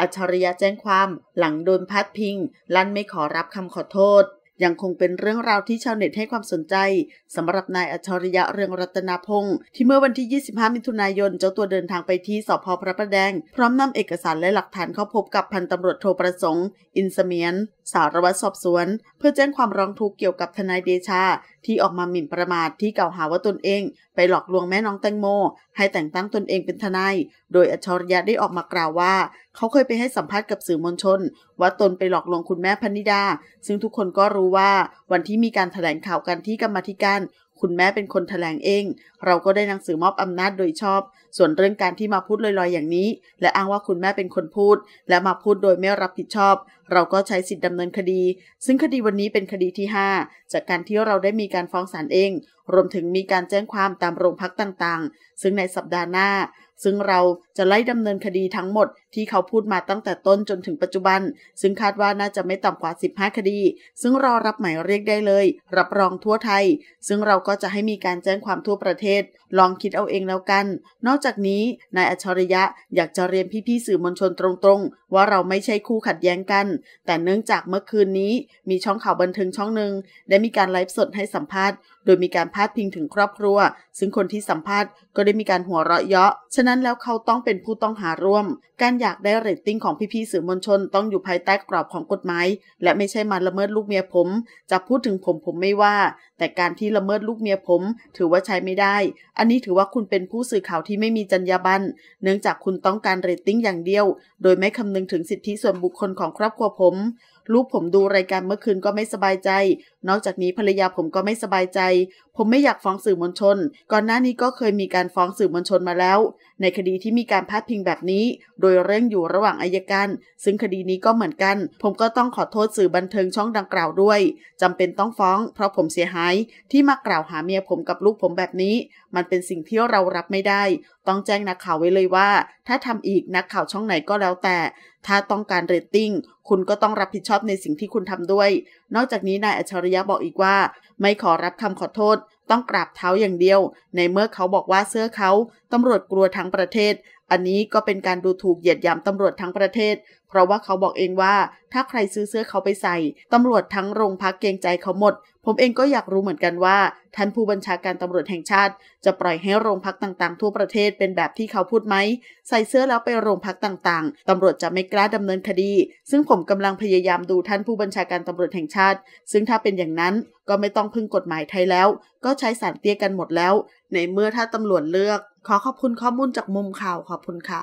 อัจฉริยะแจ้งความหลังโดนพัดพิงลั่นไม่ขอรับคำขอโทษ ยังคงเป็นเรื่องราวที่ชาวเน็ตให้ความสนใจสำหรับนายอัจฉริยะเรืองรัตนพงศ์ที่เมื่อวันที่ 25 มิถุนายน เจ้าตัวเดินทางไปที่สพพระประแดง พร้อมนำเอกสารและหลักฐานเข้าพบกับพันตำรวจโทประสงค์อินเสมียนสารวัตรสอบสวน เพื่อแจ้งความร้องทุกข์เกี่ยวกับทนายเดชาที่ออกมาหมิ่นประมาทที่กล่าวหาว่าตนเอง ไปหลอกลวงแม่น้องแตงโม ให้แต่งตั้งตนเองเป็นทนายโดยอชริยะได้ออกมากล่าวว่า เขาเคยไปให้สัมภาษณ์กับสื่อมวลชน ว่าตนไปหลอกลวงคุณแม่พนิดา ซึ่งทุกคนก็รู้ว่าวันที่มีการถแถลงข่าวกันที่กรรมธิการคุณแม่เป็นคนถแถลงเอง เราก็ได้นังสือมอบอำนาจโดยชอบ ส่วนเรื่องการที่มาพูดลอยๆอย่างนี้ และอ้างว่าคุณแม่เป็นคนพูด และมาพูดโดยไม่รับผิดชอบเราก็ใช้สิทธิดำเนินคดี ซึ่งคดีวันนี้เป็นคดีที่ 5 จากการที่เราได้มีการฟ้องศาลเอง รวมถึงมีการแจ้งความตามโรงพักต่างๆ ซึ่งในสัปดาห์หน้า ซึ่งเราจะไล่ดำเนินคดีทั้งหมดที่เขาพูดมาตั้งแต่ต้นจนถึงปัจจุบัน ซึ่งคาดว่าน่าจะไม่ต่ำกว่า 15 คดี ซึ่งรอรับหมายเรียกได้เลย รับรองทั่วไทย ซึ่งเราก็จะให้มีการแจ้งความทั่วประเทศ ลองคิดเอาเองแล้วกัน นอกจากนี้ นายอัจฉริยะอยากจะเรียนพี่ๆ สื่อมวลชนตรงๆ ว่าเราไม่ใช่คู่ขัดแย้งกันแต่เนื่องจากเมื่อคืนนี้มีช่องข่าวบันเทิงช่องหนึ่งได้มีการไลฟ์สดให้สัมภาษณ์โดยมีการพาดพิงถึงครอบครัว ซึ่งคนที่สัมภาษณ์ ก็ได้มีการหัวเราะเยาะฉะนั้นแล้วเขาต้องเป็นผู้ต้องหาร่วม การอยากได้เรตติ้งของพี่ๆสื่อมวลชนต้องอยู่ภายใต้กรอบของกฎหมายและไม่ใช่มาละเมิดลูกเมียผม จะพูดถึงผมผมไม่ว่า แต่การที่ละเมิดลูกเมียผม ถือว่าใช้ไม่ได้ อันนี้ถือว่าคุณเป็นผู้สื่อข่าวที่ไม่มีจรรยาบรรณเนื่องจากคุณต้องการเรตติ้งอย่างเดียว โดยไม่คำนึงถึงสิทธิส่วนบุคคลของครอบครัวผมลูกผมดูรายการเมื่อคืนก็ไม่สบายใจนอกจากนี้ภรรยาผมก็ไม่สบายใจ ผมไม่อยากฟ้องสื่อมวลชน ก่อนหน้านี้ก็เคยมีการฟ้องสื่อมวลชนมาแล้ว ในคดีที่มีการพาดพิงแบบนี้ โดยเร่งอยู่ระหว่างอายการ ซึ่งคดีนี้ก็เหมือนกัน ผมก็ต้องขอโทษสื่อบันเทิงช่องดังกล่าวด้วย จำเป็นต้องฟ้องเพราะผมเสียหาย ที่มากล่าวหาเมียผมกับลูกผมแบบนี้ มันเป็นสิ่งที่เรารับไม่ได้ ต้องแจ้งนักข่าวไว้เลยว่า ถ้าทำอีกนักข่าวช่องไหนก็แล้วแต่ ถ้าต้องการเรตติ้ง คุณก็ต้องรับผิดชอบในสิ่งที่คุณทำด้วย นอกจากนี้นายอัจฉริริยะบอกอีกว่า ไม่ขอรับคำขอโทษ ต้องกราบเท้าอย่างเดียว ในเมื่อเขาบอกว่าเสื้อเขาตำรวจกลัวทั้งประเทศอันนี้ก็เป็นการดูถูกเหยียดหยามตำรวจทั้งประเทศ เพราะว่าเขาบอกเองว่าถ้าใครซื้อเสื้อเขาไปใส่ตำรวจทั้งโรงพักเกรงใจเขาหมด ผมเองก็อยากรู้เหมือนกันว่า ท่านผู้บัญชาการตำรวจแห่งชาติ จะปล่อยให้โรงพักต่างๆ ทั่วประเทศเป็นแบบที่เขาพูดไหม ใส่เสื้อแล้วไปโรงพักต่างๆตำรวจจะไม่กล้าดำเนินคดี ซึ่งผมกำลังพยายามดูท่านผู้บัญชาการตำรวจแห่งชาติ ซึ่งถ้าเป็นอย่างนั้นก็ไม่ต้องพึ่งกฎหมายไทยแล้ว ก็ใช้สารเตี้ยกันหมดแล้วในเมื่อถ้าตำรวจเลือก ขอขอบคุณข้อมูลจากมุมข่าวขอบคุณค่ะ